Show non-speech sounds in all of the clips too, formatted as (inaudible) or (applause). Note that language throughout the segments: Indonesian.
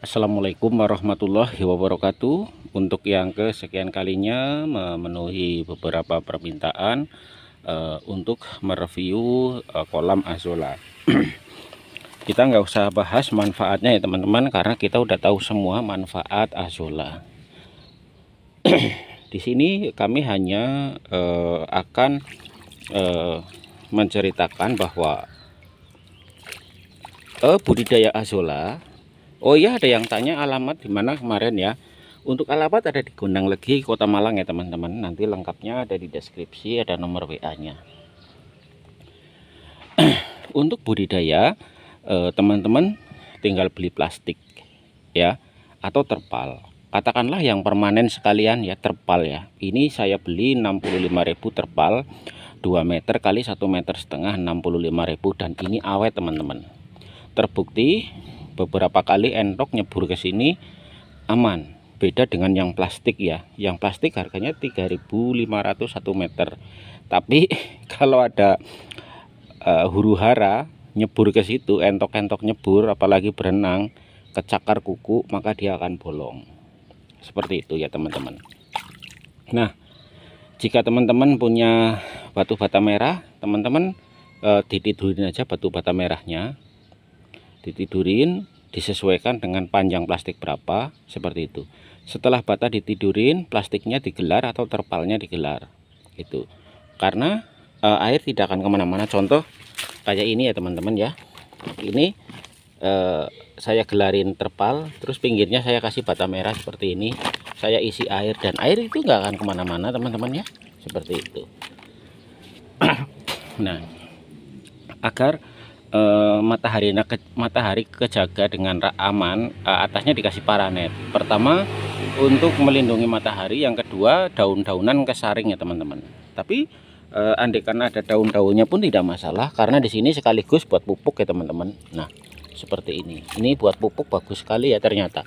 Assalamualaikum warahmatullahi wabarakatuh Untuk yang kesekian kalinya memenuhi beberapa permintaan uh, Untuk mereview uh, kolam azola (clears throat) Kita nggak usah bahas manfaatnya ya teman-teman Karena kita udah tahu semua manfaat azola (clears throat) Di sini kami hanya uh, akan uh, menceritakan bahwa uh, budidaya azola Oh iya ada yang tanya alamat di mana kemarin ya. Untuk alamat ada di Gunung Legi, Kota Malang ya teman-teman. Nanti lengkapnya ada di deskripsi, ada nomor WA-nya. (clears throat) Untuk budidaya, eh, teman-teman eh, tinggal beli plastik ya atau terpal. Katakanlah yang permanen sekalian ya terpal ya. Ini saya beli 65.000 terpal 2 meter kali 1 meter setengah 65.000 dan ini awet teman-teman. Terbukti beberapa kali entok nyebur ke sini aman beda dengan yang plastik ya yang plastik harganya 3.500 satu meter tapi (laughs) kalau ada uh, huru hara nyebur ke situ entok-entok nyebur apalagi berenang kecakar kuku maka dia akan bolong seperti itu ya teman-teman nah jika teman-teman punya batu bata merah teman-teman uh, eh, dititulin aja batu bata merahnya ditidurin disesuaikan dengan panjang plastik berapa seperti itu setelah bata ditidurin plastiknya digelar atau terpalnya digelar itu. karena e, air tidak akan kemana-mana contoh kayak ini ya teman-teman ya ini e, saya gelarin terpal terus pinggirnya saya kasih bata merah seperti ini saya isi air dan air itu nggak akan kemana-mana teman-teman ya seperti itu (clears throat) nah agar Eh, matahari nah, ke, matahari kejaga dengan aman eh, atasnya dikasih paranet pertama untuk melindungi matahari yang kedua daun-daunan kesaring ya teman-teman tapi eh, andai karena ada daun-daunnya pun tidak masalah karena di sini sekaligus buat pupuk ya teman-teman nah seperti ini ini buat pupuk bagus sekali ya ternyata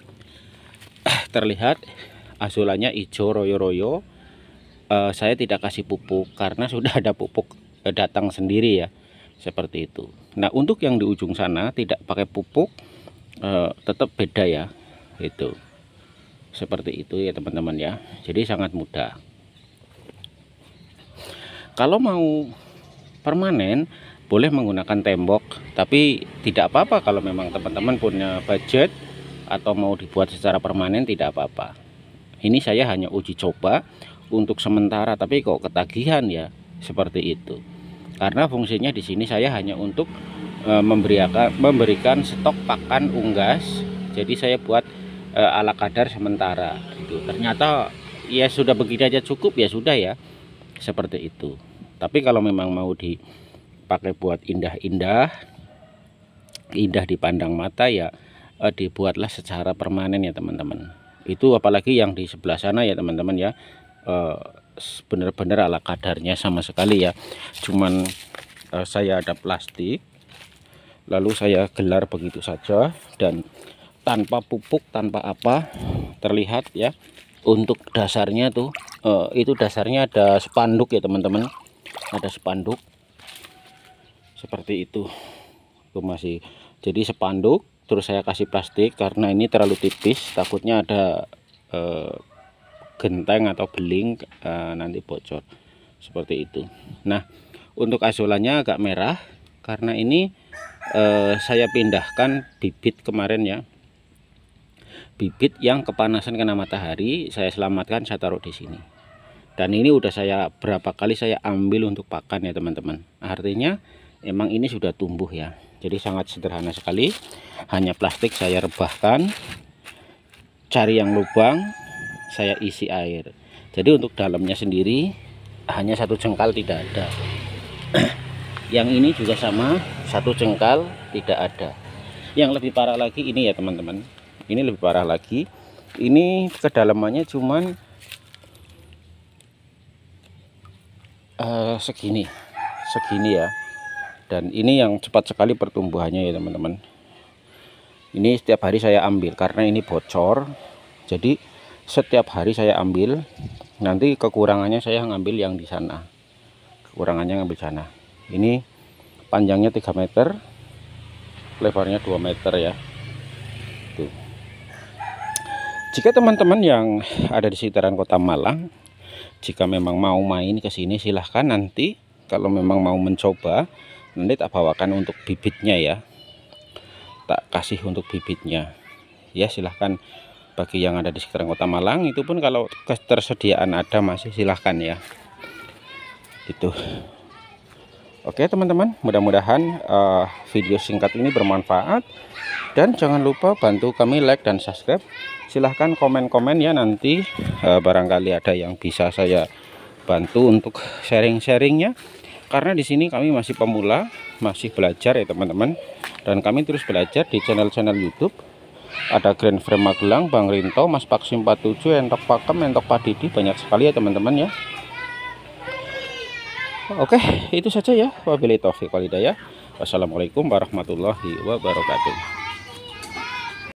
(clears throat) terlihat asulannya hijau royo-royo saya tidak kasih pupuk karena sudah ada pupuk datang sendiri ya seperti itu nah untuk yang di ujung sana tidak pakai pupuk eh, tetap beda ya itu seperti itu ya teman-teman ya jadi sangat mudah kalau mau permanen boleh menggunakan tembok tapi tidak apa-apa kalau memang teman-teman punya budget atau mau dibuat secara permanen tidak apa-apa ini saya hanya uji coba untuk sementara tapi kok ketagihan ya seperti itu karena fungsinya di sini saya hanya untuk e, memberikan memberikan stok pakan unggas jadi saya buat e, ala kadar sementara itu ternyata ya sudah begini aja cukup ya sudah ya seperti itu tapi kalau memang mau dipakai buat indah-indah indah dipandang mata ya e, dibuatlah secara permanen ya teman-teman itu apalagi yang di sebelah sana ya teman-teman ya e, benar-benar ala kadarnya sama sekali ya cuman uh, saya ada plastik lalu saya gelar begitu saja dan tanpa pupuk tanpa apa terlihat ya untuk dasarnya tuh uh, itu dasarnya ada spanduk ya teman-teman ada spanduk seperti itu itu masih jadi spanduk terus saya kasih plastik karena ini terlalu tipis takutnya ada uh, genteng atau beling e, nanti bocor seperti itu nah untuk asolannya agak merah karena ini e, saya pindahkan bibit kemarin ya bibit yang kepanasan kena matahari saya selamatkan saya taruh di sini dan ini udah saya berapa kali saya ambil untuk pakan ya teman-teman artinya emang ini sudah tumbuh ya jadi sangat sederhana sekali hanya plastik saya rebahkan cari yang lubang saya isi air jadi untuk dalamnya sendiri hanya satu jengkal tidak ada (clears throat) yang ini juga sama satu jengkal tidak ada yang lebih parah lagi ini ya teman-teman ini lebih parah lagi ini kedalamannya cuman uh, segini segini ya dan ini yang cepat sekali pertumbuhannya ya teman-teman ini setiap hari saya ambil karena ini bocor jadi setiap hari saya ambil nanti kekurangannya saya ngambil yang di sana kekurangannya ngambil sana ini panjangnya 3 meter lebarnya 2 meter ya tuh jika teman-teman yang ada di sekitaran kota Malang jika memang mau main ke sini silahkan nanti kalau memang mau mencoba nanti tak bawakan untuk bibitnya ya tak kasih untuk bibitnya ya silahkan bagi yang ada di sekitar kota Malang itu pun kalau ketersediaan ada masih silahkan ya itu Oke teman-teman mudah-mudahan uh, video singkat ini bermanfaat dan jangan lupa bantu kami like dan subscribe silahkan komen-komen ya nanti uh, barangkali ada yang bisa saya bantu untuk sharing-sharingnya karena di sini kami masih pemula masih belajar ya teman-teman dan kami terus belajar di channel-channel YouTube ada Grand Frame Magelang, Bang Rinto, Mas Paksim 47, Entok Pakem, Entok Pak Didi, banyak sekali ya teman-teman ya. Oke, itu saja ya. Wabillahi taufiq walhidayah. Wassalamualaikum warahmatullahi wabarakatuh.